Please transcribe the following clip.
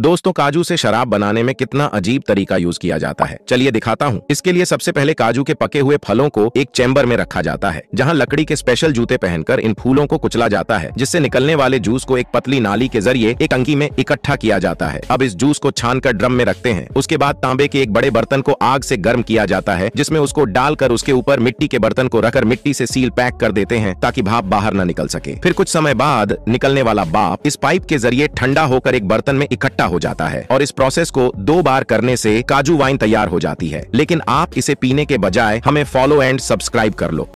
दोस्तों काजू से शराब बनाने में कितना अजीब तरीका यूज किया जाता है चलिए दिखाता हूँ इसके लिए सबसे पहले काजू के पके हुए फलों को एक चैम्बर में रखा जाता है जहाँ लकड़ी के स्पेशल जूते पहनकर इन फूलों को कुचला जाता है जिससे निकलने वाले जूस को एक पतली नाली के जरिए एक अंकी में इकट्ठा किया जाता है अब इस जूस को छान कर ड्रम में रखते हैं उसके बाद तांबे के एक बड़े बर्तन को आग ऐसी गर्म किया जाता है जिसमे उसको डालकर उसके ऊपर मिट्टी के बर्तन को रखकर मिट्टी ऐसी सील पैक कर देते हैं ताकि भाप बाहर न निकल सके फिर कुछ समय बाद निकलने वाला बाप इस पाइप के जरिए ठंडा होकर एक बर्तन में इकट्ठा हो जाता है और इस प्रोसेस को दो बार करने से काजू वाइन तैयार हो जाती है लेकिन आप इसे पीने के बजाय हमें फॉलो एंड सब्सक्राइब कर लो